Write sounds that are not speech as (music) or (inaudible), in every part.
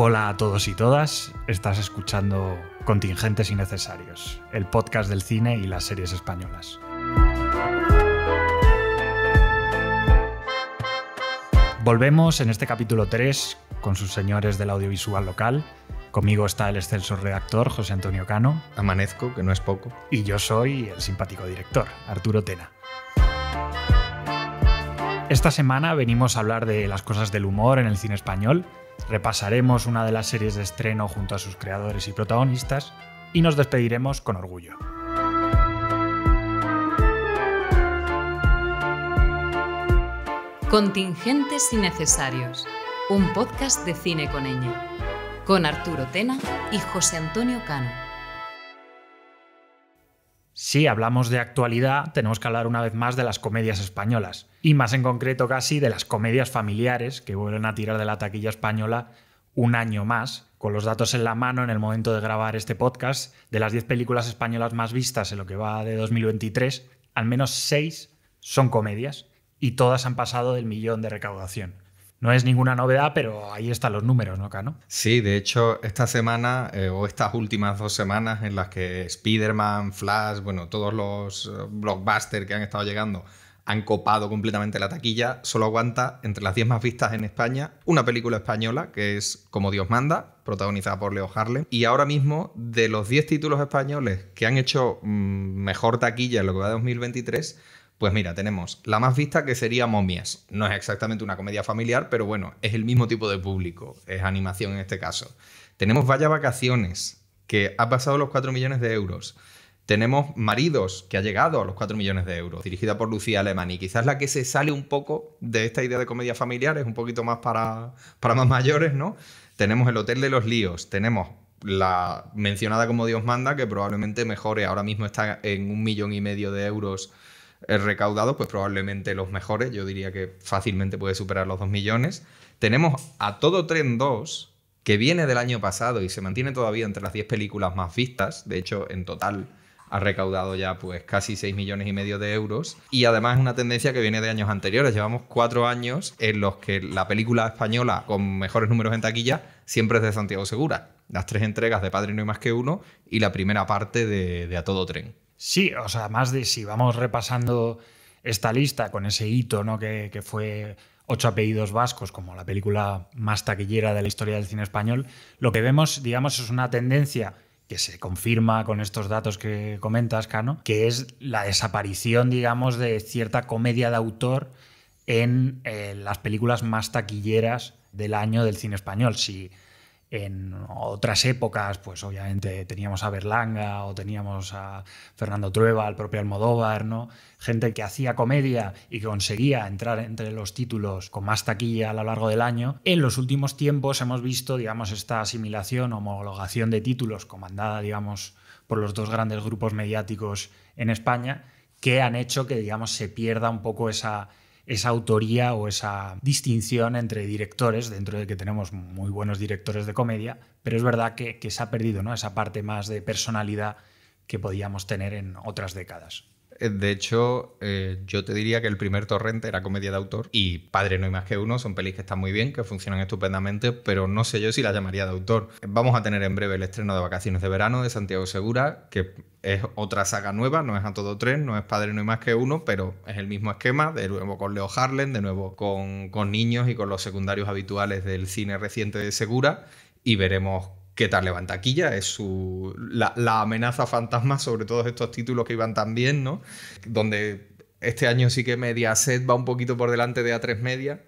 Hola a todos y todas, estás escuchando Contingentes Innecesarios, el podcast del cine y las series españolas. Volvemos en este capítulo 3 con sus señores del audiovisual local. Conmigo está el excelso redactor José Antonio Cano. Amanezco, que no es poco. Y yo soy el simpático director, Arturo Tena. Esta semana venimos a hablar de las cosas del humor en el cine español repasaremos una de las series de estreno junto a sus creadores y protagonistas y nos despediremos con orgullo. Contingentes innecesarios, un podcast de cine con ella, con Arturo Tena y José Antonio Cano. Si hablamos de actualidad, tenemos que hablar una vez más de las comedias españolas, y más en concreto casi de las comedias familiares que vuelven a tirar de la taquilla española un año más, con los datos en la mano en el momento de grabar este podcast, de las 10 películas españolas más vistas en lo que va de 2023, al menos 6 son comedias y todas han pasado del millón de recaudación. No es ninguna novedad, pero ahí están los números, ¿no, Cano? Sí, de hecho, esta semana eh, o estas últimas dos semanas en las que Spider-Man, Flash, bueno, todos los eh, blockbusters que han estado llegando han copado completamente la taquilla, solo aguanta entre las 10 más vistas en España una película española que es Como Dios manda, protagonizada por Leo Harlem. Y ahora mismo, de los 10 títulos españoles que han hecho mm, mejor taquilla en lo que va a 2023, pues mira, tenemos la más vista que sería Momias. No es exactamente una comedia familiar, pero bueno, es el mismo tipo de público. Es animación en este caso. Tenemos Vaya Vacaciones, que ha pasado los 4 millones de euros. Tenemos Maridos, que ha llegado a los 4 millones de euros, dirigida por Lucía Y Quizás la que se sale un poco de esta idea de comedia familiar, es un poquito más para, para más mayores, ¿no? Tenemos El Hotel de los Líos, tenemos la mencionada como Dios manda, que probablemente mejore, ahora mismo está en un millón y medio de euros recaudado, pues probablemente los mejores, yo diría que fácilmente puede superar los 2 millones. Tenemos a Todo Tren 2, que viene del año pasado y se mantiene todavía entre las 10 películas más vistas, de hecho en total ha recaudado ya pues casi 6 millones y medio de euros y además es una tendencia que viene de años anteriores. Llevamos cuatro años en los que la película española con mejores números en taquilla siempre es de Santiago Segura. Las tres entregas de Padre no hay más que uno y la primera parte de A Todo Tren. Sí, o sea, más de si vamos repasando esta lista con ese hito, ¿no? Que, fue Ocho apellidos vascos, como la película más taquillera de la historia del cine español, lo que vemos, digamos, es una tendencia que se confirma con estos datos que comentas, Cano, que es la desaparición, digamos, de cierta comedia de autor en eh, las películas más taquilleras del año del cine español. Si en otras épocas, pues obviamente teníamos a Berlanga o teníamos a Fernando Trueba, al propio Almodóvar, ¿no? Gente que hacía comedia y que conseguía entrar entre los títulos con más taquilla a lo largo del año. En los últimos tiempos hemos visto, digamos, esta asimilación, homologación de títulos comandada, digamos, por los dos grandes grupos mediáticos en España, que han hecho que, digamos, se pierda un poco esa esa autoría o esa distinción entre directores, dentro de que tenemos muy buenos directores de comedia, pero es verdad que, se ha perdido ¿no? esa parte más de personalidad que podíamos tener en otras décadas. Eh, de hecho, eh, yo te diría que el primer torrente era comedia de autor y Padre no hay más que uno, son pelis que están muy bien, que funcionan estupendamente, pero no sé yo si la llamaría de autor. Vamos a tener en breve el estreno de Vacaciones de Verano de Santiago Segura, que es otra saga nueva, no es a todo tres, no es Padre no hay más que uno, pero es el mismo esquema, de nuevo con Leo Harlem, de nuevo con, con niños y con los secundarios habituales del cine reciente de Segura, y veremos que tal Levantaquilla? es su, la, amenaza fantasma sobre todos estos títulos que iban tan bien, ¿no? Donde este año sí que Mediaset va un poquito por delante de A3 Media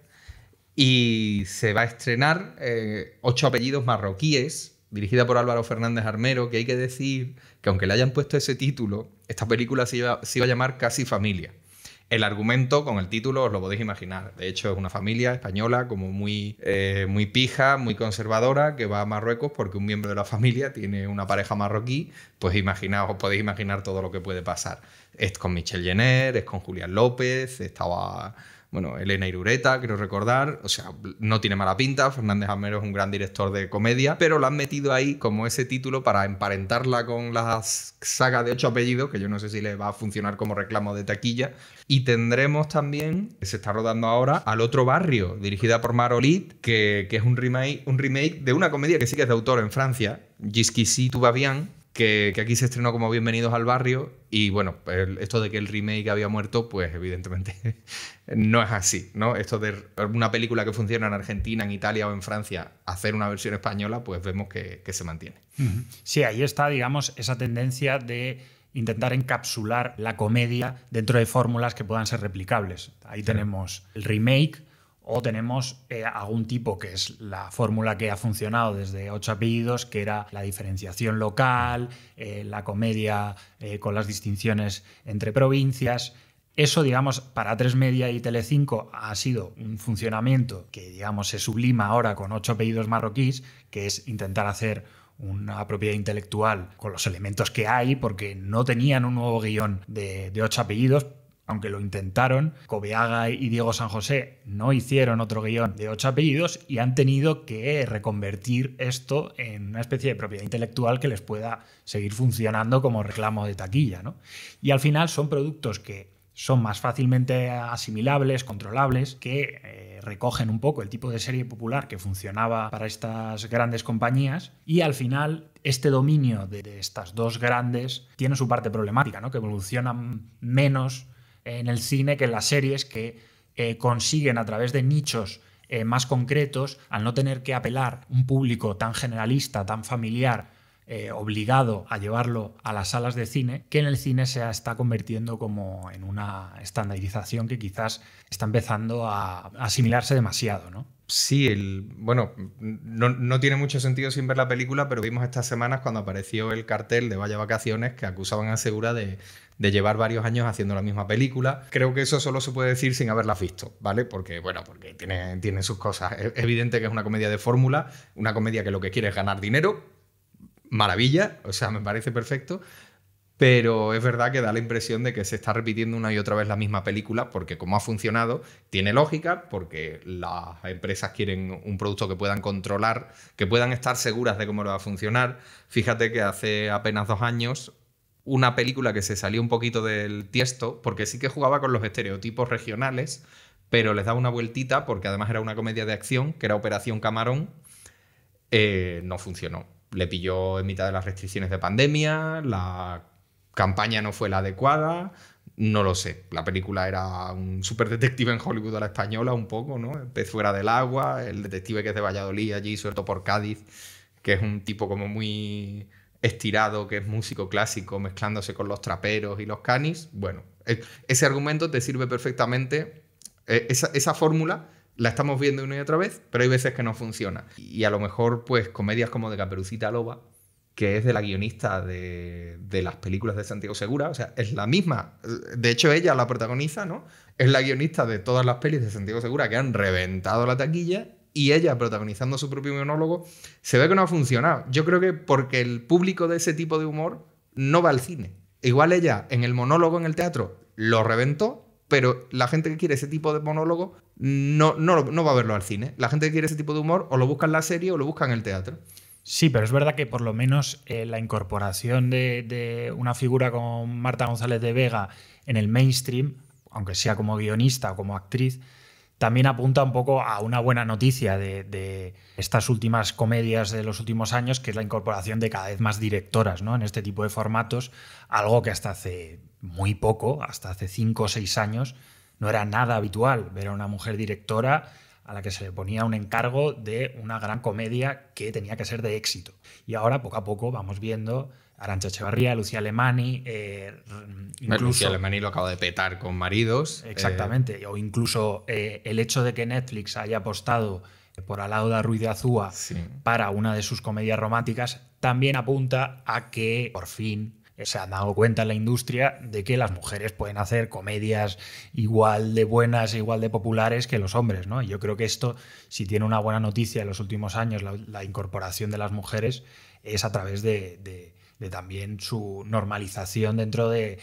y se va a estrenar eh, Ocho apellidos marroquíes, dirigida por Álvaro Fernández Armero, que hay que decir que aunque le hayan puesto ese título, esta película se iba a llamar Casi Familia. El argumento con el título os lo podéis imaginar. De hecho, es una familia española como muy, eh, muy pija, muy conservadora, que va a Marruecos porque un miembro de la familia tiene una pareja marroquí. Pues imaginaos, os podéis imaginar todo lo que puede pasar. Es con Michelle Jenner, es con Julián López, estaba bueno, Elena Irureta, quiero recordar, o sea, no tiene mala pinta, Fernández Almero es un gran director de comedia, pero la han metido ahí como ese título para emparentarla con la saga de ocho apellidos, que yo no sé si le va a funcionar como reclamo de taquilla, y tendremos también, se está rodando ahora, Al Otro Barrio, dirigida por Marolit, que, es un remake, un remake de una comedia que sí que es de autor en Francia, Gisquisi tuvabian que, aquí se estrenó como Bienvenidos al Barrio y bueno, esto de que el remake había muerto, pues evidentemente (laughs) no es así, ¿no? Esto de una película que funciona en Argentina, en Italia o en Francia, hacer una versión española, pues vemos que, se mantiene. Sí, ahí está, digamos, esa tendencia de intentar encapsular la comedia dentro de fórmulas que puedan ser replicables. Ahí tenemos el remake o tenemos eh, algún tipo que es la fórmula que ha funcionado desde ocho apellidos, que era la diferenciación local, eh, la comedia eh, con las distinciones entre provincias. Eso, digamos, para tres Media y Telecinco ha sido un funcionamiento que, digamos, se sublima ahora con ocho apellidos marroquíes, que es intentar hacer una propiedad intelectual con los elementos que hay, porque no tenían un nuevo guión de, de ocho apellidos, aunque lo intentaron. Cobeaga y Diego San José no hicieron otro guión de ocho apellidos y han tenido que reconvertir esto en una especie de propiedad intelectual que les pueda seguir funcionando como reclamo de taquilla. ¿no? Y al final son productos que son más fácilmente asimilables, controlables, que eh, recogen un poco el tipo de serie popular que funcionaba para estas grandes compañías y al final este dominio de estas dos grandes tiene su parte problemática, ¿no? que evolucionan menos en el cine que en las series que eh, consiguen a través de nichos eh, más concretos, al no tener que apelar un público tan generalista, tan familiar, eh, obligado a llevarlo a las salas de cine, que en el cine se está convirtiendo como en una estandarización que quizás está empezando a asimilarse demasiado, ¿no? Sí, el, bueno, no, tiene mucho sentido sin ver la película, pero vimos estas semanas cuando apareció el cartel de Vaya Vacaciones que acusaban a Segura de, llevar varios años haciendo la misma película. Creo que eso solo se puede decir sin haberla visto, ¿vale? Porque, bueno, porque tiene, tiene sus cosas. Es evidente que es una comedia de fórmula, una comedia que lo que quiere es ganar dinero, maravilla, o sea, me parece perfecto, pero es verdad que da la impresión de que se está repitiendo una y otra vez la misma película, porque como ha funcionado, tiene lógica, porque las empresas quieren un producto que puedan controlar, que puedan estar seguras de cómo lo va a funcionar. Fíjate que hace apenas dos años una película que se salió un poquito del tiesto, porque sí que jugaba con los estereotipos regionales, pero les daba una vueltita, porque además era una comedia de acción, que era Operación Camarón, eh, no funcionó le pilló en mitad de las restricciones de pandemia, la campaña no fue la adecuada, no lo sé. La película era un super detective en Hollywood a la española, un poco, ¿no? El pez fuera del agua, el detective que es de Valladolid allí, suelto por Cádiz, que es un tipo como muy estirado, que es músico clásico, mezclándose con los traperos y los canis. Bueno, e-, ese argumento te sirve perfectamente, e-, esa, esa fórmula la estamos viendo una y otra vez, pero hay veces que no funciona. Y a lo mejor, pues, comedias como de Caperucita Loba, que es de la guionista de, de, las películas de Santiago Segura, o sea, es la misma. De hecho, ella la protagoniza, ¿no? Es la guionista de todas las pelis de Santiago Segura que han reventado la taquilla y ella protagonizando su propio monólogo, se ve que no ha funcionado. Yo creo que porque el público de ese tipo de humor no va al cine. Igual ella en el monólogo en el teatro lo reventó, pero la gente que quiere ese tipo de monólogo no, no, no va a verlo al cine. La gente que quiere ese tipo de humor o lo busca en la serie o lo busca en el teatro. Sí, pero es verdad que por lo menos eh, la incorporación de, una figura como Marta González de Vega en el mainstream, aunque sea como guionista o como actriz, también apunta un poco a una buena noticia de, estas últimas comedias de los últimos años, que es la incorporación de cada vez más directoras ¿no? en este tipo de formatos, algo que hasta hace muy poco, hasta hace cinco o seis años, no era nada habitual ver a una mujer directora a la que se le ponía un encargo de una gran comedia que tenía que ser de éxito. Y ahora, poco a poco, vamos viendo Arancha Echevarría, Lucía Alemani, eh, incluso... Lucía Alemani lo acaba de petar con maridos. Eh. Exactamente, o incluso eh, el hecho de que Netflix haya apostado por Alauda Ruiz de Azúa para una de sus comedias románticas, también apunta a que por fin se han dado cuenta en la industria de que las mujeres pueden hacer comedias igual de buenas, e igual de populares que los hombres, ¿no? yo creo que esto, si tiene una buena noticia en los últimos años, la, incorporación de las mujeres es a través de, también su normalización dentro de,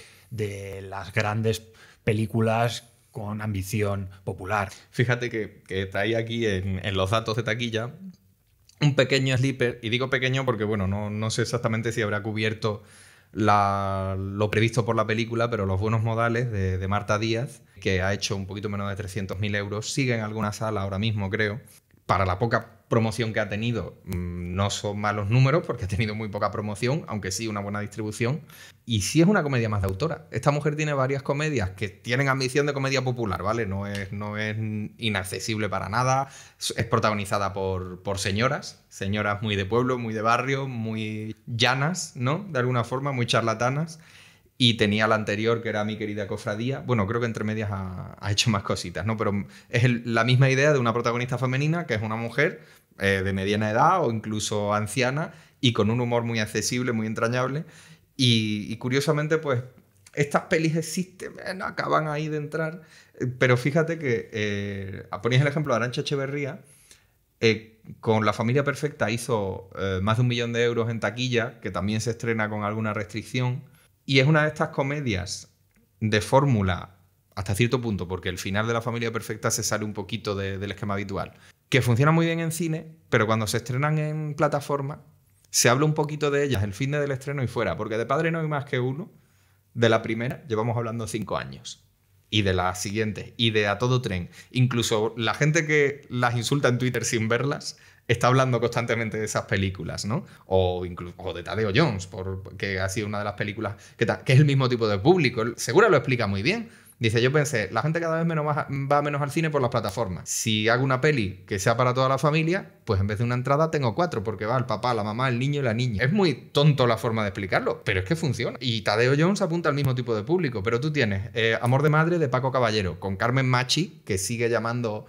las grandes películas con ambición popular. Fíjate que, está ahí aquí en, los datos de taquilla un pequeño slipper, y digo pequeño porque, bueno, no, no sé exactamente si habrá cubierto lo previsto por la película, pero los buenos modales de, de Marta Díaz, que ha hecho un poquito menos de 300.000 euros, sigue en alguna sala ahora mismo, creo, para la poca promoción que ha tenido, mm, no son malos números porque ha tenido muy poca promoción, aunque sí una buena distribución. Y sí es una comedia más de autora. Esta mujer tiene varias comedias que tienen ambición de comedia popular, ¿vale? No es, no es inaccesible para nada. Es protagonizada por, por señoras, señoras muy de pueblo, muy de barrio, muy llanas, ¿no? De alguna forma, muy charlatanas y tenía la anterior, que era mi querida cofradía. Bueno, creo que entre medias ha, hecho más cositas, ¿no? Pero es la misma idea de una protagonista femenina, que es una mujer eh, de mediana edad o incluso anciana, y con un humor muy accesible, muy entrañable. Y, curiosamente, pues, estas pelis existen, acaban ahí de entrar. Pero fíjate que, eh, ponéis el ejemplo de Arancha Echeverría, eh, con La Familia Perfecta hizo eh, más de un millón de euros en taquilla, que también se estrena con alguna restricción y es una de estas comedias de fórmula, hasta cierto punto, porque el final de La Familia Perfecta se sale un poquito del esquema habitual, que funciona muy bien en cine, pero cuando se estrenan en plataforma, se habla un poquito de ellas el fin del estreno y fuera, porque de Padre no hay más que uno, de la primera llevamos hablando cinco años y de las siguientes, y de a todo tren. Incluso la gente que las insulta en Twitter sin verlas, está hablando constantemente de esas películas, ¿no? O incluso o de Tadeo Jones, porque que ha sido una de las películas que, es el mismo tipo de público. Seguro lo explica muy bien. Dice, yo pensé, la gente cada vez menos va, menos al cine por las plataformas. Si hago una peli que sea para toda la familia, pues en vez de una entrada tengo cuatro, porque va el papá, la mamá, el niño y la niña. Es muy tonto la forma de explicarlo, pero es que funciona. Y Tadeo Jones apunta al mismo tipo de público, pero tú tienes eh, Amor de Madre de Paco Caballero, con Carmen Machi, que sigue llamando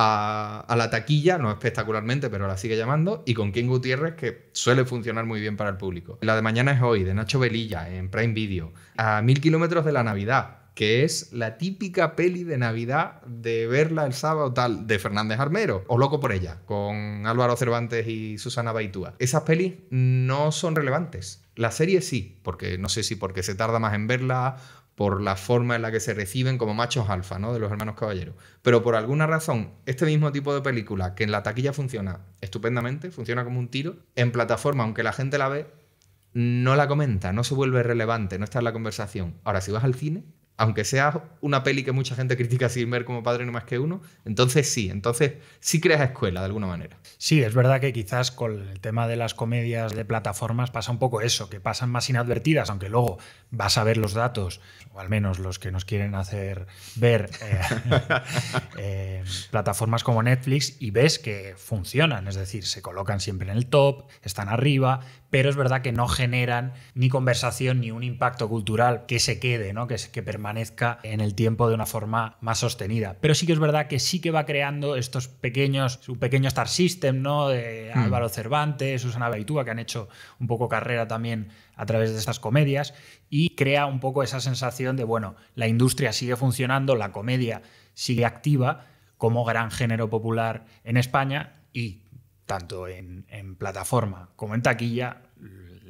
a, la taquilla, no espectacularmente, pero la sigue llamando, y con King Gutiérrez, que suele funcionar muy bien para el público. La de mañana es hoy, de Nacho Velilla, en Prime Video. A mil kilómetros de la Navidad, que es la típica peli de Navidad de verla el sábado tal, de Fernández Armero, o Loco por ella, con Álvaro Cervantes y Susana Baitúa. Esas pelis no son relevantes. La serie sí, porque no sé si porque se tarda más en verla por la forma en la que se reciben como machos alfa, ¿no? De los hermanos caballeros. Pero por alguna razón, este mismo tipo de película, que en la taquilla funciona estupendamente, funciona como un tiro, en plataforma, aunque la gente la ve, no la comenta, no se vuelve relevante, no está en la conversación. Ahora, si vas al cine, aunque sea una peli que mucha gente critica sin ver como padre no más que uno, entonces sí, entonces sí creas escuela de alguna manera. Sí, es verdad que quizás con el tema de las comedias de plataformas pasa un poco eso, que pasan más inadvertidas, aunque luego vas a ver los datos, o al menos los que nos quieren hacer ver eh, (laughs) eh, plataformas como Netflix, y ves que funcionan, es decir, se colocan siempre en el top, están arriba, pero es verdad que no generan ni conversación ni un impacto cultural que se quede, ¿no? que, permanezca en el tiempo de una forma más sostenida. Pero sí que es verdad que sí que va creando estos pequeños, un pequeño Star System, ¿no? de hmm. Álvaro Cervantes, Susana Baitúa, que han hecho un poco carrera también a través de estas comedias, y crea un poco esa sensación de, bueno, la industria sigue funcionando, la comedia sigue activa como gran género popular en España y tanto en, plataforma como en taquilla,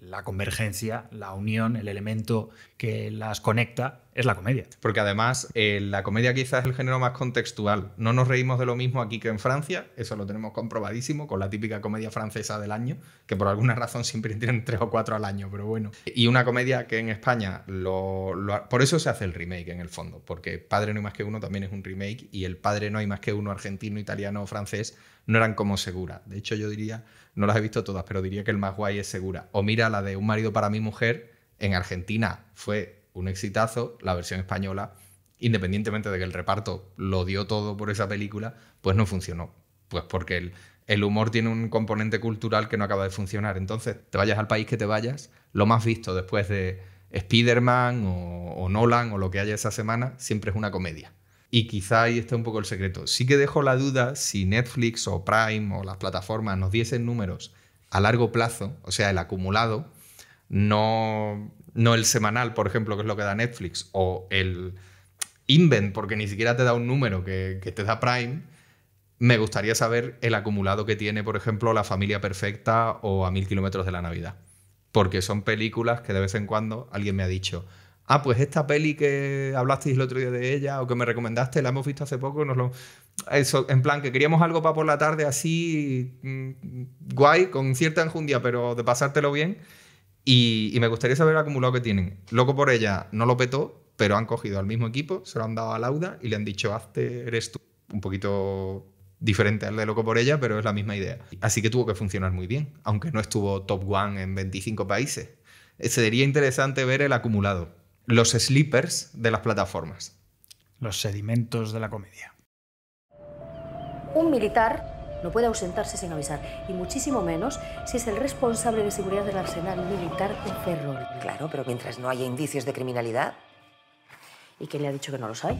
la convergencia, la unión, el elemento que las conecta es la comedia. Porque además eh, la comedia quizás es el género más contextual. No nos reímos de lo mismo aquí que en Francia, eso lo tenemos comprobadísimo con la típica comedia francesa del año, que por alguna razón siempre tienen tres o cuatro al año, pero bueno. Y una comedia que en España, lo, por eso se hace el remake en el fondo, porque Padre no hay más que uno también es un remake y el Padre no hay más que uno argentino, italiano o francés no eran como segura. De hecho yo diría, no las he visto todas, pero diría que el más guay es segura. O mira la de Un marido para mi mujer en Argentina, fue un exitazo, la versión española, independientemente de que el reparto lo dio todo por esa película, pues no funcionó. Pues porque el, humor tiene un componente cultural que no acaba de funcionar. Entonces, te vayas al país que te vayas, lo más visto después de Spider-Man o, Nolan o lo que haya esa semana, siempre es una comedia. Y quizá ahí está un poco el secreto. Sí que dejo la duda si Netflix o Prime o las plataformas nos diesen números a largo plazo, o sea, el acumulado, no no el semanal, por ejemplo, que es lo que da Netflix, o el invent, porque ni siquiera te da un número que, te da Prime. Me gustaría saber el acumulado que tiene, por ejemplo, La familia perfecta o A mil kilómetros de la Navidad. Porque son películas que de vez en cuando alguien me ha dicho, ah, pues esta peli que hablasteis el otro día de ella o que me recomendaste, la hemos visto hace poco, nos lo... Eso, en plan, que queríamos algo para por la tarde así, mm, guay, con cierta enjundia, pero de pasártelo bien. Y, me gustaría saber el acumulado que tienen. Loco por ella no lo petó, pero han cogido al mismo equipo, se lo han dado a Lauda y le han dicho, hazte, eres tú. Un poquito diferente al de Loco por ella, pero es la misma idea. Así que tuvo que funcionar muy bien, aunque no estuvo top one en 25 países. Eh, sería interesante ver el acumulado. Los sleepers de las plataformas. Los sedimentos de la comedia. Un militar no puede ausentarse sin avisar, y muchísimo menos si es el responsable de seguridad del arsenal militar de Ferrol. Claro, pero mientras no haya indicios de criminalidad. ¿Y quién le ha dicho que no los hay?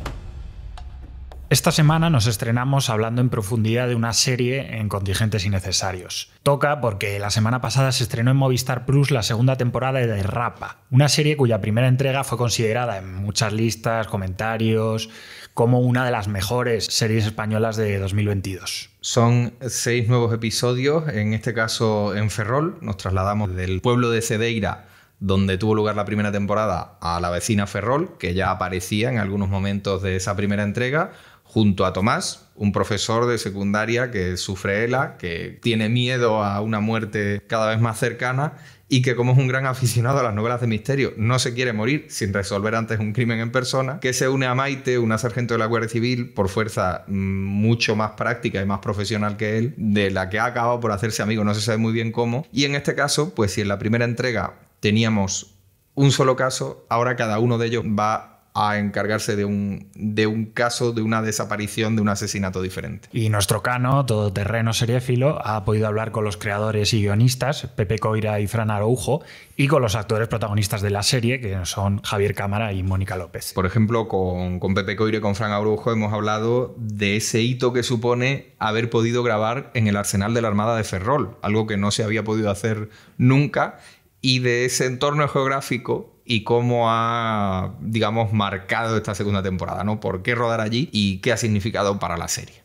Esta semana nos estrenamos hablando en profundidad de una serie en contingentes innecesarios. Toca porque la semana pasada se estrenó en Movistar Plus la segunda temporada de Rapa, una serie cuya primera entrega fue considerada en muchas listas, comentarios, como una de las mejores series españolas de 2022. Son seis nuevos episodios, en este caso en Ferrol. Nos trasladamos del pueblo de Cedeira donde tuvo lugar la primera temporada a la vecina Ferrol, que ya aparecía en algunos momentos de esa primera entrega, junto a Tomás, un profesor de secundaria que sufre ELA, que tiene miedo a una muerte cada vez más cercana y que como es un gran aficionado a las novelas de misterio, no se quiere morir sin resolver antes un crimen en persona, que se une a Maite, una sargento de la Guardia Civil, por fuerza mm, mucho más práctica y más profesional que él, de la que ha acabado por hacerse amigo, no se sabe muy bien cómo. Y en este caso, pues si en la primera entrega teníamos un solo caso, ahora cada uno de ellos va a encargarse de un, de un caso, de una desaparición, de un asesinato diferente. Y nuestro Cano, todoterreno seriéfilo, ha podido hablar con los creadores y guionistas, Pepe Coira y Fran Araujo, y con los actores protagonistas de la serie, que son Javier Cámara y Mónica López. Por ejemplo, con, Pepe Coira y con Fran Araujo hemos hablado de ese hito que supone haber podido grabar en el arsenal de la Armada de Ferrol, algo que no se había podido hacer nunca, y de ese entorno geográfico y cómo ha, digamos, marcado esta segunda temporada, ¿no? ¿Por qué rodar allí y qué ha significado para la serie?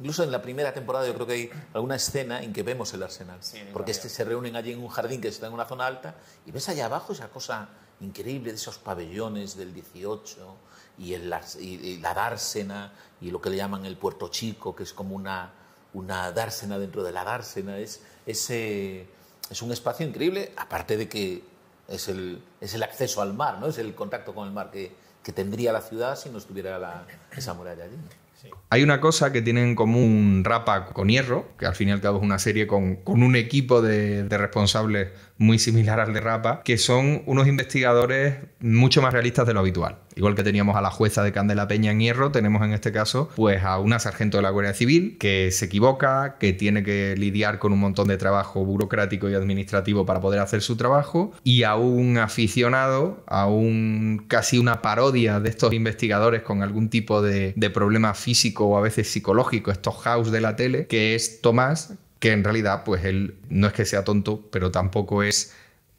Incluso en la primera temporada yo creo que hay alguna escena en que vemos el arsenal, porque este se reúnen allí en un jardín que está en una zona alta y ves allá abajo esa cosa increíble de esos pabellones del 18 y, el, la dársena y lo que le llaman el puerto chico, que es como una, una dársena dentro de la dársena, es, ese, es un espacio increíble, aparte de que es el, acceso al mar, ¿no? es el contacto con el mar que, tendría la ciudad si no estuviera la, esa muralla allí. Hay una cosa que tienen en común Rapa con Hierro, que al fin y al cabo es una serie con, con un equipo de, de, responsables muy similar al de Rapa, que son unos investigadores mucho más realistas de lo habitual. Igual que teníamos a la jueza de Candela Peña en Hierro, tenemos en este caso pues a una sargento de la Guardia Civil que se equivoca, que tiene que lidiar con un montón de trabajo burocrático y administrativo para poder hacer su trabajo y a un aficionado, a un casi una parodia de estos investigadores con algún tipo de, problema físico o a veces psicológico, estos house de la tele, que es Tomás, que en realidad pues él no es que sea tonto, pero tampoco es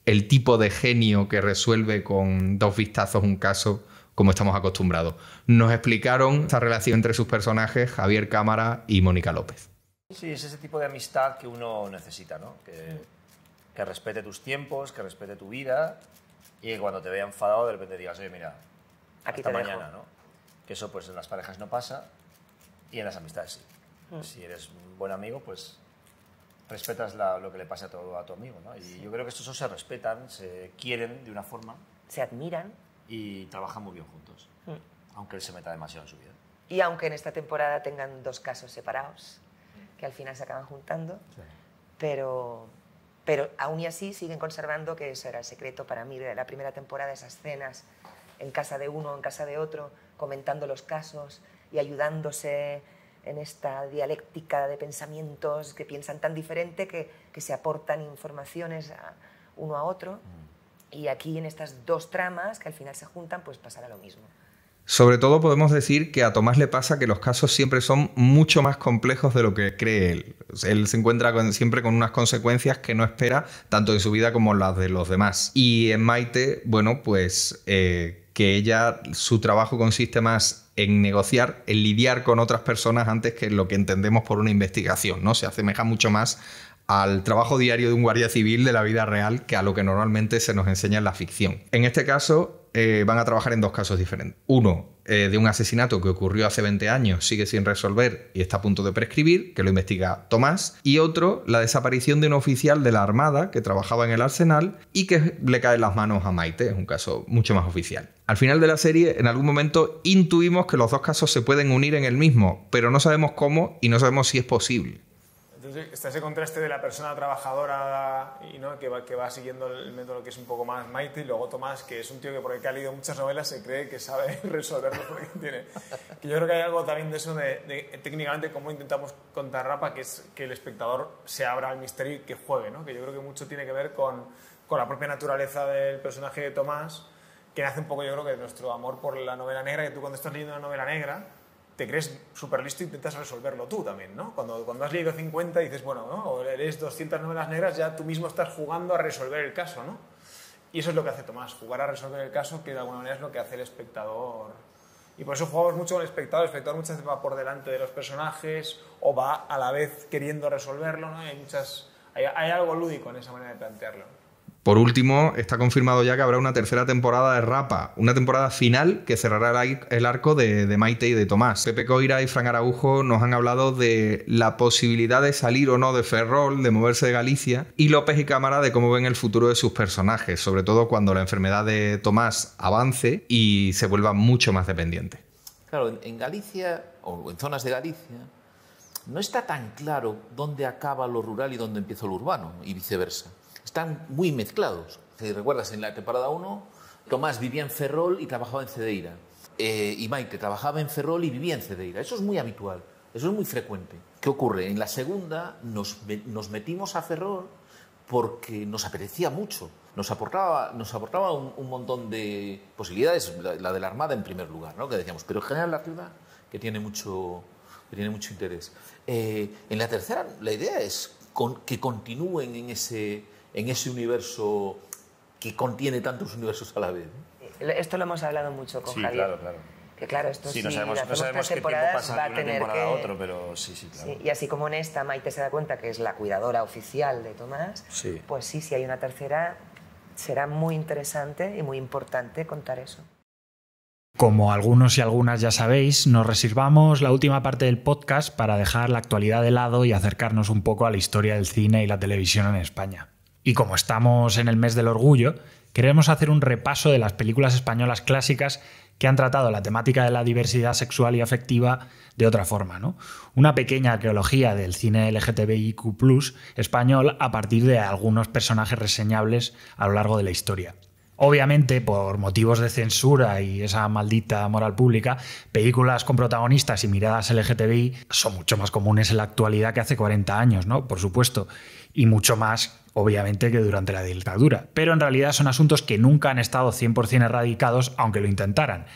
el tipo de genio que resuelve con dos vistazos un caso como estamos acostumbrados. Nos explicaron esa relación entre sus personajes, Javier Cámara y Mónica López. Sí, es ese tipo de amistad que uno necesita, ¿no? Que, respete tus tiempos, que respete tu vida y que cuando te vea enfadado de repente digas, oye, mira, aquí hasta mañana, ¿no? Que eso pues en las parejas no pasa y en las amistades sí. Mm. Si eres un buen amigo, pues respetas lo que le pasa a, todo, a tu amigo, ¿no? Y yo creo que estos dos se respetan, se quieren de una forma. Se admiran y trabajan muy bien juntos, mm. aunque él se meta demasiado en su vida. Y aunque en esta temporada tengan dos casos separados, que al final se acaban juntando, pero, pero aún y así siguen conservando, que eso era el secreto para mí de la primera temporada, esas cenas en casa de uno, en casa de otro, comentando los casos y ayudándose en esta dialéctica de pensamientos que piensan tan diferente que, se aportan informaciones uno a otro. Mm. Y aquí en estas dos tramas que al final se juntan, pues pasará lo mismo. Sobre todo podemos decir que a Tomás le pasa que los casos siempre son mucho más complejos de lo que cree él. Él se encuentra siempre con unas consecuencias que no espera, tanto en su vida como las de los demás. Y en Maite, bueno, pues eh, que ella, su trabajo consiste más en negociar, en lidiar con otras personas antes que lo que entendemos por una investigación, ¿no? Se asemeja mucho más al trabajo diario de un guardia civil de la vida real que a lo que normalmente se nos enseña en la ficción. En este caso, eh, van a trabajar en dos casos diferentes. Uno, eh, de un asesinato que ocurrió hace 20 años, sigue sin resolver y está a punto de prescribir, que lo investiga Tomás. Y otro, la desaparición de un oficial de la Armada que trabajaba en el Arsenal y que le cae en las manos a Maite. Es un caso mucho más oficial. Al final de la serie, en algún momento intuimos que los dos casos se pueden unir en el mismo, pero no sabemos cómo y no sabemos si es posible está ese contraste de la persona trabajadora que va, siguiendo el método que es un poco más Maite y luego Tomás que es un tío que porque ha leído muchas novelas se cree que sabe (laughs) resolverlo tiene que yo creo que hay algo también de eso de, técnicamente cómo intentamos contar rapa que es que el espectador se abra al misterio y que juegue no que yo creo que mucho tiene que ver con, la propia naturaleza del personaje de Tomás que hace un poco yo creo que de nuestro amor por la novela negra que tú cuando estás leyendo una novela negra te crees súper listo e intentas resolverlo tú también, ¿no? Cuando, cuando has leído 50 dices, bueno, ¿no? o eres 200 novelas negras, ya tú mismo estás jugando a resolver el caso, ¿no? Y eso es lo que hace Tomás, jugar a resolver el caso, que de alguna manera es lo que hace el espectador. Y por eso jugamos mucho con el espectador, el espectador muchas veces va por delante de los personajes o va a la vez queriendo resolverlo, ¿no? hay, muchas, hay algo lúdico en esa manera de plantearlo. Por último, está confirmado ya que habrá una tercera temporada de Rapa, una temporada final que cerrará el arco de, Maite y de Tomás. Pepe Coira y Fran Araujo nos han hablado de la posibilidad de salir o no de Ferrol, de moverse de Galicia, y López y Cámara de cómo ven el futuro de sus personajes, sobre todo cuando la enfermedad de Tomás avance y se vuelva mucho más dependiente. Claro, en Galicia, o en zonas de Galicia, no está tan claro dónde acaba lo rural y dónde empieza lo urbano, y viceversa están muy mezclados. Si recuerdas, en la temporada 1, Tomás vivía en Ferrol y trabajaba en Cedeira. Eh, y Maite trabajaba en Ferrol y vivía en Cedeira. Eso es muy habitual, eso es muy frecuente. ¿Qué ocurre? En la segunda nos, metimos a Ferrol porque nos apetecía mucho. Nos aportaba, nos aportaba un, montón de posibilidades, la, de la Armada en primer lugar, ¿no? que decíamos, pero en general la ciudad que tiene mucho, tiene mucho interés. Eh, en la tercera, la idea es con, que continúen en ese, en ese universo que contiene tantos universos a la vez. Esto lo hemos hablado mucho con sí, Javier. Claro, claro. Que claro, esto sí, no sabemos, qué tiempo pasa va de tener a otro, y así como en esta Maite se da cuenta que es la cuidadora oficial de Tomás, pues sí, si hay una tercera, será muy interesante y muy importante contar eso. Como algunos y algunas ya sabéis, nos reservamos la última parte del podcast para dejar la actualidad de lado y acercarnos un poco a la historia del cine y la televisión en España. Y como estamos en el mes del orgullo, queremos hacer un repaso de las películas españolas clásicas que han tratado la temática de la diversidad sexual y afectiva de otra forma. ¿no? Una pequeña arqueología del cine LGTBIQ español a partir de algunos personajes reseñables a lo largo de la historia. Obviamente, por motivos de censura y esa maldita moral pública, películas con protagonistas y miradas LGTBI son mucho más comunes en la actualidad que hace 40 años, ¿no? Por supuesto. Y mucho más, obviamente, que durante la dictadura. Pero en realidad son asuntos que nunca han estado 100% erradicados, aunque lo intentaran.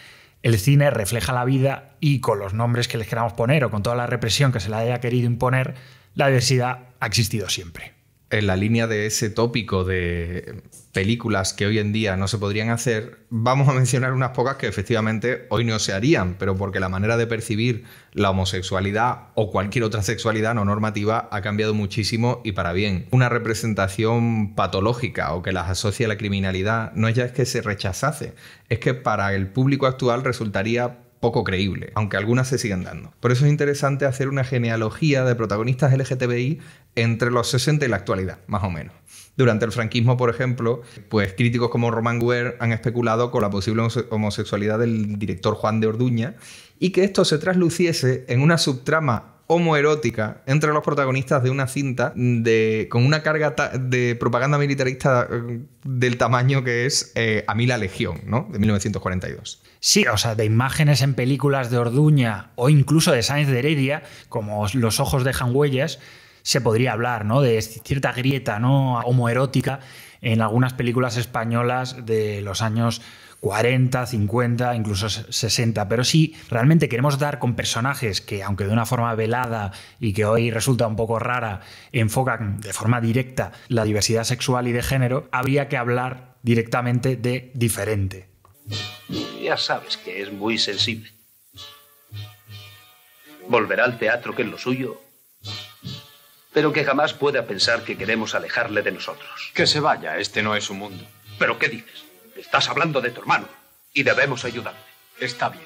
El cine refleja la vida y con los nombres que les queramos poner o con toda la represión que se le haya querido imponer, la diversidad ha existido siempre en eh, la línea de ese tópico de películas que hoy en día no se podrían hacer, vamos a mencionar unas pocas que efectivamente hoy no se harían, pero porque la manera de percibir la homosexualidad o cualquier otra sexualidad no normativa ha cambiado muchísimo y para bien. Una representación patológica o que las asocia a la criminalidad no es ya es que se rechazase, es que para el público actual resultaría poco creíble, aunque algunas se siguen dando. Por eso es interesante hacer una genealogía de protagonistas LGTBI entre los 60 y la actualidad, más o menos. Durante el franquismo, por ejemplo, pues críticos como Roman Guer han especulado con la posible homosexualidad del director Juan de Orduña y que esto se trasluciese en una subtrama homoerótica entre los protagonistas de una cinta de, con una carga de propaganda militarista mm, del tamaño que es eh, A mí la Legión, ¿no? De 1942. Sí, o sea, de imágenes en películas de Orduña o incluso de Sáenz de Heredia, como Los ojos dejan huellas, se podría hablar, ¿no? De cierta grieta, ¿no? Homoerótica en algunas películas españolas de los años 40, 50, incluso 60. Pero si realmente queremos dar con personajes que, aunque de una forma velada y que hoy resulta un poco rara, enfocan de forma directa la diversidad sexual y de género, habría que hablar directamente de diferente. Ya sabes que es muy sensible. Volverá al teatro que es lo suyo pero que jamás pueda pensar que queremos alejarle de nosotros. Que se vaya, este no es su mundo. ¿Pero qué dices? Estás hablando de tu hermano y debemos ayudarle. Está bien.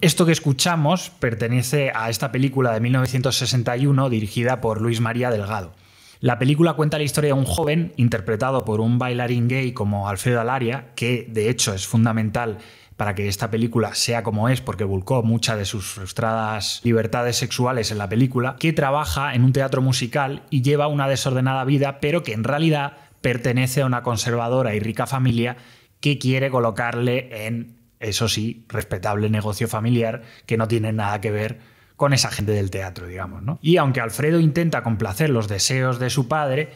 Esto que escuchamos pertenece a esta película de 1961 dirigida por Luis María Delgado. La película cuenta la historia de un joven interpretado por un bailarín gay como Alfredo Alaria, que de hecho es fundamental para que esta película sea como es, porque volcó muchas de sus frustradas libertades sexuales en la película, que trabaja en un teatro musical y lleva una desordenada vida, pero que en realidad pertenece a una conservadora y rica familia que quiere colocarle en, eso sí, respetable negocio familiar que no tiene nada que ver con esa gente del teatro, digamos. ¿no? Y aunque Alfredo intenta complacer los deseos de su padre,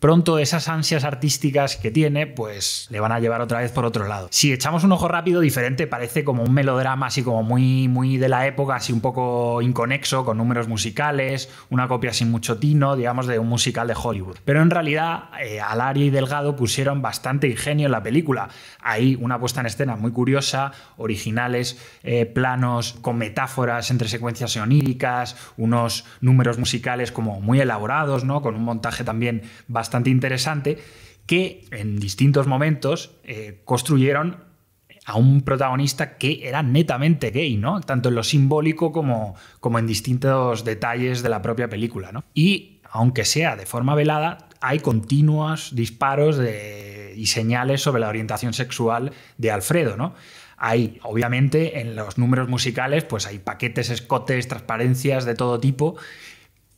pronto esas ansias artísticas que tiene, pues le van a llevar otra vez por otro lado. Si echamos un ojo rápido, diferente, parece como un melodrama así como muy, muy de la época, así un poco inconexo, con números musicales, una copia sin mucho tino, digamos, de un musical de Hollywood. Pero en realidad, eh, alario y Delgado pusieron bastante ingenio en la película. Hay una puesta en escena muy curiosa, originales, eh, planos con metáforas entre secuencias oníricas, unos números musicales como muy elaborados, ¿no? Con un montaje también bastante bastante interesante, que en distintos momentos eh, construyeron a un protagonista que era netamente gay, ¿no? Tanto en lo simbólico como, como en distintos detalles de la propia película, Y aunque sea de forma velada, hay continuos disparos y señales sobre la orientación sexual de Alfredo, ¿no? Hay, obviamente, en los números musicales, pues hay paquetes, escotes, transparencias de todo tipo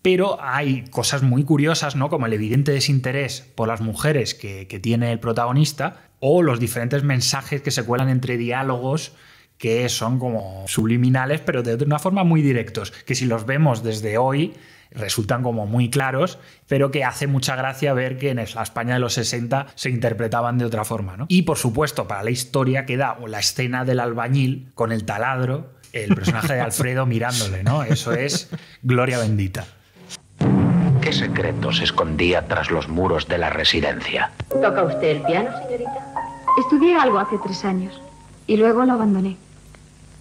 pero hay cosas muy curiosas, ¿no? Como el evidente desinterés por las mujeres que, tiene el protagonista, o los diferentes mensajes que se cuelan entre diálogos que son como subliminales, pero de una forma muy directos, que si los vemos desde hoy resultan como muy claros, pero que hace mucha gracia ver que en la España de los 60 se interpretaban de otra forma. Y por supuesto, para la historia queda la escena del albañil con el taladro, el personaje de Alfredo mirándole, ¿no? Eso es gloria bendita. ¿Qué secreto se escondía tras los muros de la residencia? ¿Toca usted el piano, señorita? Estudié algo hace tres años y luego lo abandoné.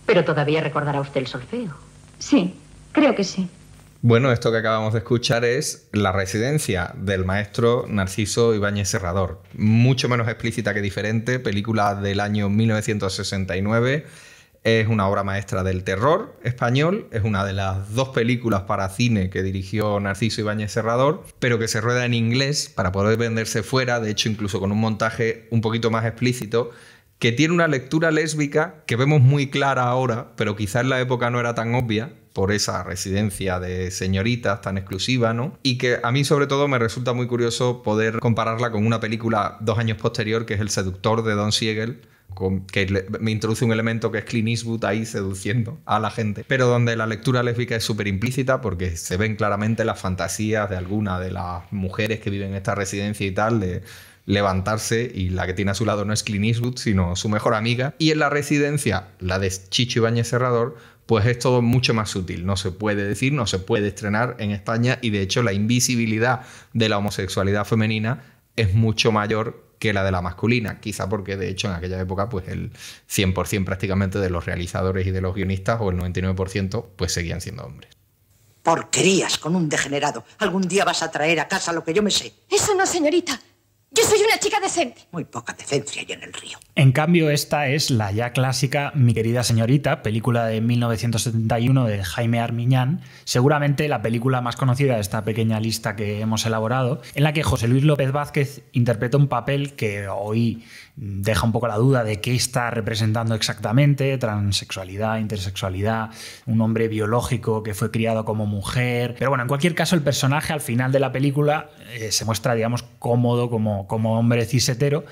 Pero todavía recordará usted el solfeo. Sí, creo que sí. Bueno, esto que acabamos de escuchar es La residencia del maestro Narciso Ibáñez Serrador. Mucho menos explícita que diferente, película del año 1969 es una obra maestra del terror español, es una de las dos películas para cine que dirigió Narciso Ibáñez Serrador, pero que se rueda en inglés para poder venderse fuera, de hecho incluso con un montaje un poquito más explícito, que tiene una lectura lésbica que vemos muy clara ahora, pero quizás en la época no era tan obvia, por esa residencia de señoritas tan exclusiva, ¿no? Y que a mí sobre todo me resulta muy curioso poder compararla con una película dos años posterior que es El seductor de Don Siegel, que me introduce un elemento que es Clint Eastwood ahí seduciendo a la gente, pero donde la lectura lésbica es súper implícita porque se ven claramente las fantasías de alguna de las mujeres que viven en esta residencia y tal, de levantarse y la que tiene a su lado no es Clint sino su mejor amiga. Y en la residencia, la de Chicho Ibañez Serrador, pues es todo mucho más sutil. No se puede decir, no se puede estrenar en España y de hecho la invisibilidad de la homosexualidad femenina es mucho mayor que la de la masculina, quizá porque de hecho en aquella época pues el 100% prácticamente de los realizadores y de los guionistas o el 99% pues seguían siendo hombres. Porquerías con un degenerado. Algún día vas a traer a casa lo que yo me sé. Eso no, señorita. Yo soy una chica decente. Muy poca decencia allá en el río. En cambio, esta es la ya clásica Mi querida señorita, película de 1971 de Jaime Armiñán, seguramente la película más conocida de esta pequeña lista que hemos elaborado, en la que José Luis López Vázquez interpreta un papel que hoy deja un poco la duda de qué está representando exactamente, transexualidad, intersexualidad, un hombre biológico que fue criado como mujer. Pero bueno, en cualquier caso, el personaje al final de la película eh, se muestra, digamos, cómodo como, como hombre cisetero.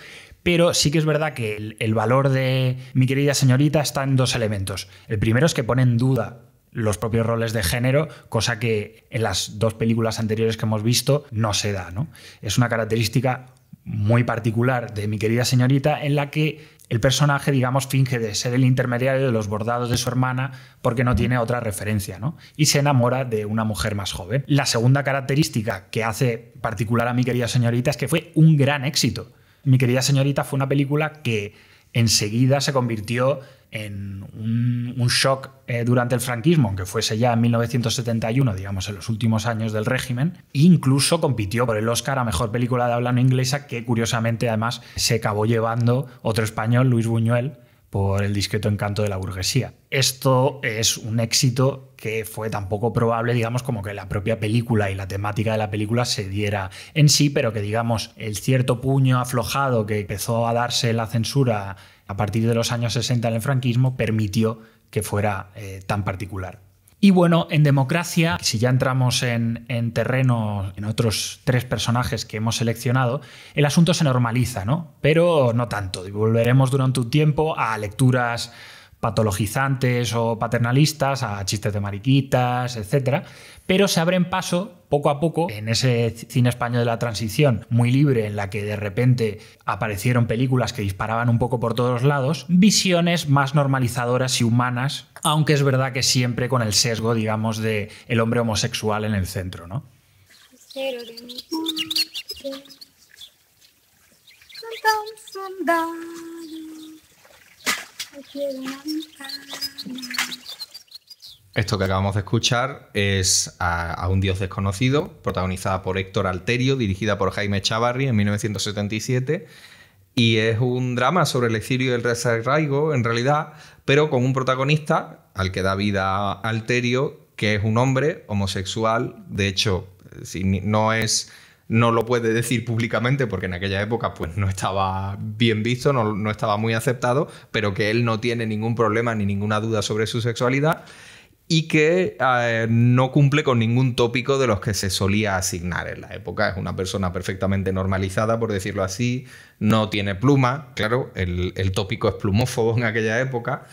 Pero sí que es verdad que el, valor de mi querida señorita está en dos elementos. El primero es que pone en duda los propios roles de género, cosa que en las dos películas anteriores que hemos visto no se da. ¿no? Es una característica muy particular de mi querida señorita, en la que el personaje, digamos, finge de ser el intermediario de los bordados de su hermana porque no tiene otra referencia, ¿no? Y se enamora de una mujer más joven. La segunda característica que hace particular a mi querida señorita es que fue un gran éxito. Mi querida señorita fue una película que enseguida se convirtió en un, shock eh, durante el franquismo, aunque fuese ya en 1971, digamos, en los últimos años del régimen, e incluso compitió por el Oscar a Mejor Película de Habla No Inglesa, que curiosamente además se acabó llevando otro español, Luis Buñuel, por el discreto encanto de la burguesía. Esto es un éxito que fue tampoco probable, digamos, como que la propia película y la temática de la película se diera en sí, pero que, digamos, el cierto puño aflojado que empezó a darse la censura a partir de los años 60 en el franquismo permitió que fuera eh, tan particular. Y bueno, en democracia, si ya entramos en, en, terreno, en otros tres personajes que hemos seleccionado, el asunto se normaliza, ¿no? Pero no tanto. Volveremos durante un tiempo a lecturas patologizantes o paternalistas, a chistes de mariquitas, etc. Pero se abren paso poco a poco en ese cine español de la transición muy libre en la que de repente aparecieron películas que disparaban un poco por todos lados, visiones más normalizadoras y humanas, aunque es verdad que siempre con el sesgo, digamos, de el hombre homosexual en el centro, ¿no? Esto que acabamos de escuchar es a, un dios desconocido, protagonizada por Héctor Alterio, dirigida por Jaime Chavarri en 1977, y es un drama sobre el exilio y el desarraigo, en realidad, pero con un protagonista al que da vida Alterio, que es un hombre homosexual, de hecho, no es no lo puede decir públicamente porque en aquella época pues no estaba bien visto, no, estaba muy aceptado, pero que él no tiene ningún problema ni ninguna duda sobre su sexualidad y que eh, no cumple con ningún tópico de los que se solía asignar en la época. Es una persona perfectamente normalizada, por decirlo así, no tiene pluma, claro, el, el tópico es plumófobo en aquella época,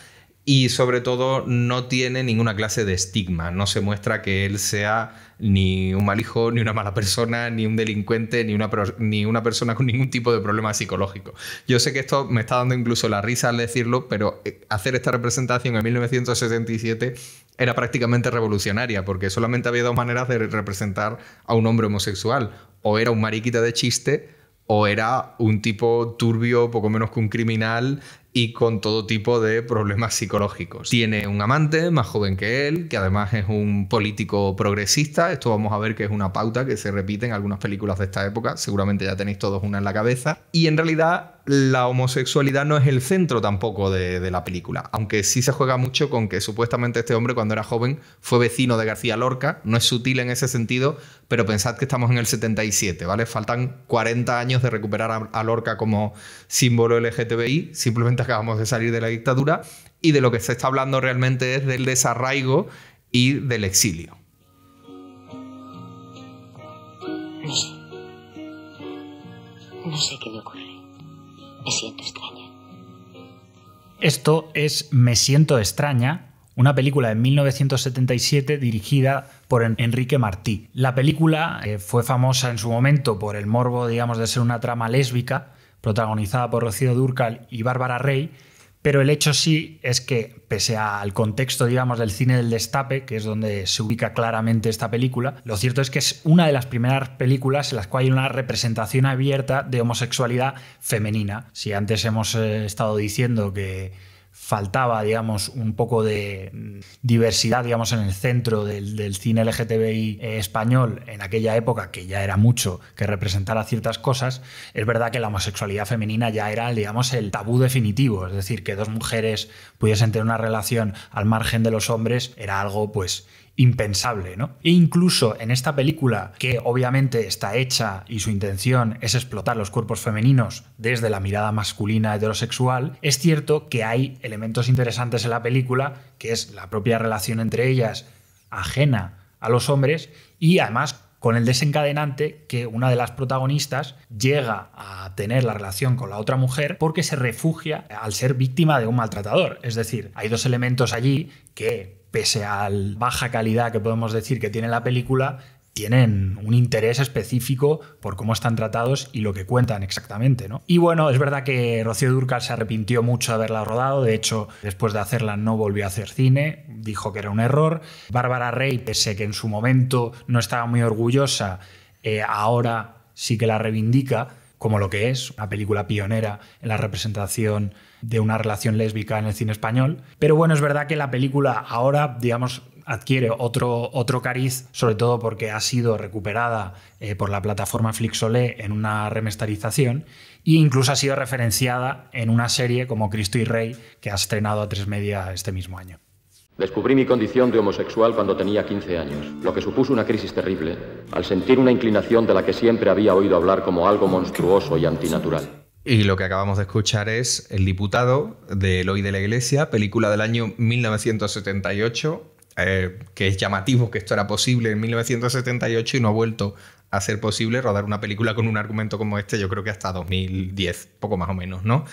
y sobre todo no tiene ninguna clase de estigma, no se muestra que él sea ni un mal hijo, ni una mala persona, ni un delincuente, ni una, ni una persona con ningún tipo de problema psicológico. Yo sé que esto me está dando incluso la risa al decirlo, pero eh, hacer esta representación en 1967 era prácticamente revolucionaria, porque solamente había dos maneras de representar a un hombre homosexual, o era un mariquita de chiste, o era un tipo turbio, poco menos que un criminal, y con todo tipo de problemas psicológicos. Tiene un amante más joven que él, que además es un político progresista. Esto vamos a ver que es una pauta que se repite en algunas películas de esta época. Seguramente ya tenéis todos una en la cabeza. Y en realidad la homosexualidad no es el centro tampoco de, la película, aunque sí se juega mucho con que supuestamente este hombre cuando era joven fue vecino de García Lorca, no es sutil en ese sentido, pero pensad que estamos en el 77, ¿vale? Faltan 40 años de recuperar a, Lorca como símbolo LGTBI, simplemente acabamos de salir de la dictadura y de lo que se está hablando realmente es del desarraigo y del exilio. No sé. qué me Me siento extraña. Esto es Me siento extraña, una película de 1977 dirigida por Enrique Martí. La película eh, fue famosa en su momento por el morbo, digamos, de ser una trama lésbica, protagonizada por Rocío Durcal y Bárbara Rey, pero el hecho sí es que, pese al contexto, digamos, del cine del destape, que es donde se ubica claramente esta película, lo cierto es que es una de las primeras películas en las cuales hay una representación abierta de homosexualidad femenina. Si antes hemos eh, estado diciendo que faltaba, digamos, un poco de diversidad, digamos, en el centro del, cine LGTBI eh, español en aquella época, que ya era mucho que representara ciertas cosas, es verdad que la homosexualidad femenina ya era, digamos, el tabú definitivo, es decir, que dos mujeres pudiesen tener una relación al margen de los hombres era algo, pues, impensable, ¿no? E incluso en esta película, que obviamente está hecha y su intención es explotar los cuerpos femeninos desde la mirada masculina heterosexual, es cierto que hay elementos interesantes en la película, que es la propia relación entre ellas ajena a los hombres y además con el desencadenante que una de las protagonistas llega a tener la relación con la otra mujer porque se refugia al ser víctima de un maltratador. Es decir, hay dos elementos allí que pese a la baja calidad que podemos decir que tiene la película, tienen un interés específico por cómo están tratados y lo que cuentan exactamente, ¿no? Y bueno, es verdad que Rocío Durcal se arrepintió mucho de haberla rodado, de hecho, después de hacerla no volvió a hacer cine, dijo que era un error. Bárbara Rey, pese que en su momento no estaba muy orgullosa, eh, ahora sí que la reivindica como lo que es, una película pionera en la representación de una relación lésbica en el cine español. Pero bueno, es verdad que la película ahora, digamos, adquiere otro, otro cariz, sobre todo porque ha sido recuperada eh, por la plataforma Flixolé en una remasterización e incluso ha sido referenciada en una serie como Cristo y Rey que ha estrenado a tres media este mismo año. Descubrí mi condición de homosexual cuando tenía 15 años, lo que supuso una crisis terrible, al sentir una inclinación de la que siempre había oído hablar como algo monstruoso y antinatural. Y lo que acabamos de escuchar es El diputado de Eloy de la Iglesia, película del año 1978, eh, que es llamativo que esto era posible en 1978 y no ha vuelto a ser posible rodar una película con un argumento como este, yo creo que hasta 2010, poco más o menos, ¿no?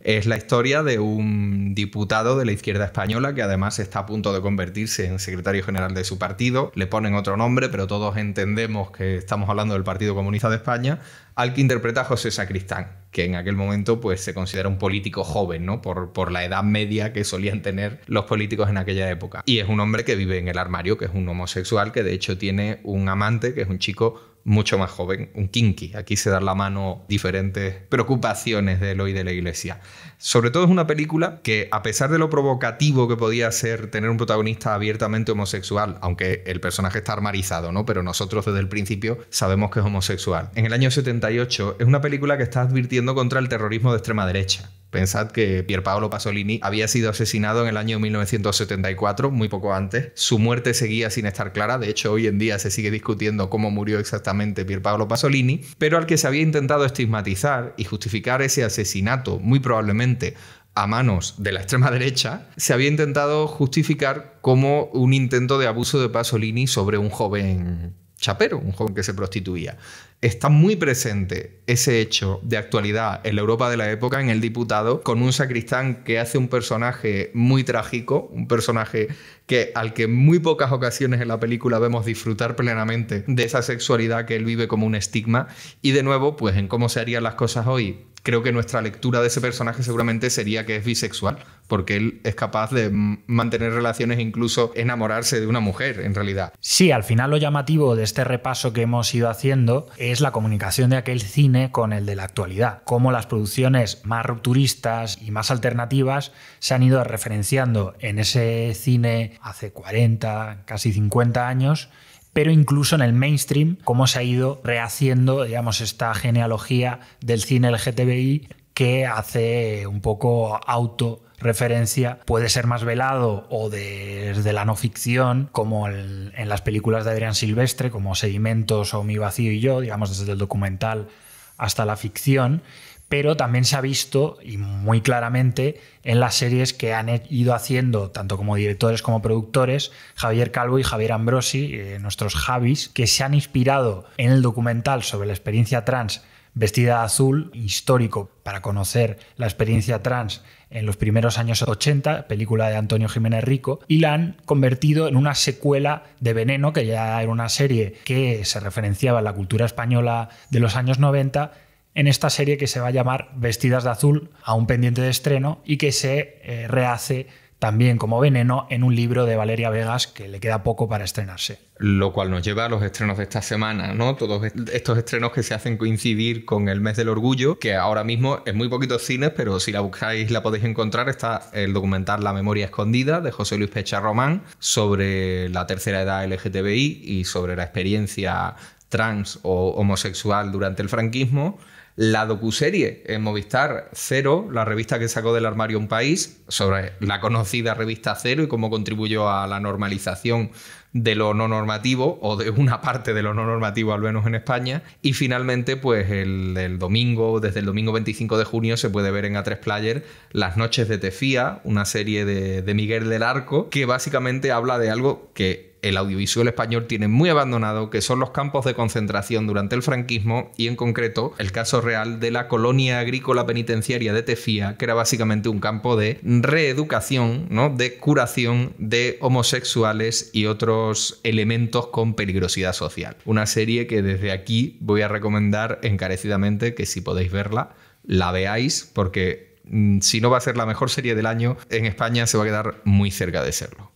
Es la historia de un diputado de la izquierda española que además está a punto de convertirse en secretario general de su partido. Le ponen otro nombre, pero todos entendemos que estamos hablando del Partido Comunista de España, al que interpreta José Sacristán, que en aquel momento pues, se considera un político joven, ¿no? Por, por la edad media que solían tener los políticos en aquella época. Y es un hombre que vive en el armario, que es un homosexual, que de hecho tiene un amante, que es un chico mucho más joven, un kinky. Aquí se dan la mano diferentes preocupaciones de Eloy de la Iglesia. Sobre todo es una película que, a pesar de lo provocativo que podía ser tener un protagonista abiertamente homosexual, aunque el personaje está armarizado, ¿no? Pero nosotros desde el principio sabemos que es homosexual. En el año 78 es una película que está advirtiendo contra el terrorismo de extrema derecha Pensad que Pierpaolo Pasolini había sido asesinado en el año 1974, muy poco antes. Su muerte seguía sin estar clara, de hecho hoy en día se sigue discutiendo cómo murió exactamente Pierpaolo Pasolini, pero al que se había intentado estigmatizar y justificar ese asesinato, muy probablemente a manos de la extrema derecha, se había intentado justificar como un intento de abuso de Pasolini sobre un joven chapero, un joven que se prostituía está muy presente ese hecho de actualidad en la Europa de la época, en el diputado, con un sacristán que hace un personaje muy trágico, un personaje que al que en muy pocas ocasiones en la película vemos disfrutar plenamente de esa sexualidad que él vive como un estigma. Y de nuevo, pues en cómo se harían las cosas hoy, creo que nuestra lectura de ese personaje seguramente sería que es bisexual, porque él es capaz de mantener relaciones e incluso enamorarse de una mujer, en realidad. Sí, al final lo llamativo de este repaso que hemos ido haciendo es es la comunicación de aquel cine con el de la actualidad, cómo las producciones más rupturistas y más alternativas se han ido referenciando en ese cine hace 40, casi 50 años pero incluso en el mainstream, cómo se ha ido rehaciendo, digamos, esta genealogía del cine LGTBI que hace un poco auto referencia puede ser más velado o desde de la no ficción, como en las películas de Adrián Silvestre, como Sedimentos o Mi Vacío y Yo, digamos desde el documental hasta la ficción, pero también se ha visto y muy claramente en las series que han ido haciendo, tanto como directores como productores, Javier Calvo y Javier Ambrosi, eh, nuestros Javis, que se han inspirado en el documental sobre la experiencia trans vestida de azul, histórico para conocer la experiencia trans en los primeros años 80, película de Antonio Jiménez Rico, y la han convertido en una secuela de Veneno, que ya era una serie que se referenciaba a la cultura española de los años 90, en esta serie que se va a llamar Vestidas de Azul, a un pendiente de estreno, y que se eh, rehace también como veneno en un libro de Valeria Vegas que le queda poco para estrenarse. Lo cual nos lleva a los estrenos de esta semana, ¿no? Todos estos estrenos que se hacen coincidir con el mes del orgullo, que ahora mismo es muy poquitos cines, pero si la buscáis la podéis encontrar. Está el documental La memoria escondida de José Luis Pecha Román sobre la tercera edad LGTBI y sobre la experiencia trans o homosexual durante el franquismo la docuserie en Movistar Cero, la revista que sacó del armario un país, sobre la conocida revista Cero y cómo contribuyó a la normalización de lo no normativo o de una parte de lo no normativo al menos en España y finalmente pues el, domingo desde el domingo 25 de junio se puede ver en A3 Player Las noches de Tefía una serie de Miguel del Arco que básicamente habla de algo que el audiovisual español tiene muy abandonado, que son los campos de concentración durante el franquismo y en concreto el caso real de la colonia agrícola penitenciaria de Tefía, que era básicamente un campo de reeducación, ¿no? de curación de homosexuales y otros elementos con peligrosidad social. Una serie que desde aquí voy a recomendar encarecidamente que si podéis verla, la veáis porque mm, si no va a ser la mejor serie del año, en España se va a quedar muy cerca de serlo.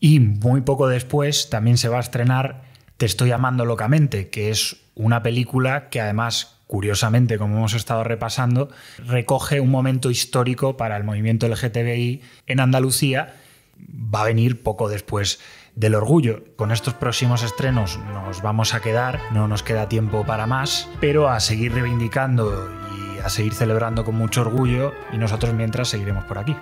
Y muy poco después también se va a estrenar Te estoy amando locamente, que es una película que además, curiosamente, como hemos estado repasando, recoge un momento histórico para el movimiento LGTBI en Andalucía. Va a venir poco después del orgullo. Con estos próximos estrenos nos vamos a quedar, no nos queda tiempo para más, pero a seguir reivindicando y a seguir celebrando con mucho orgullo y nosotros mientras seguiremos por aquí.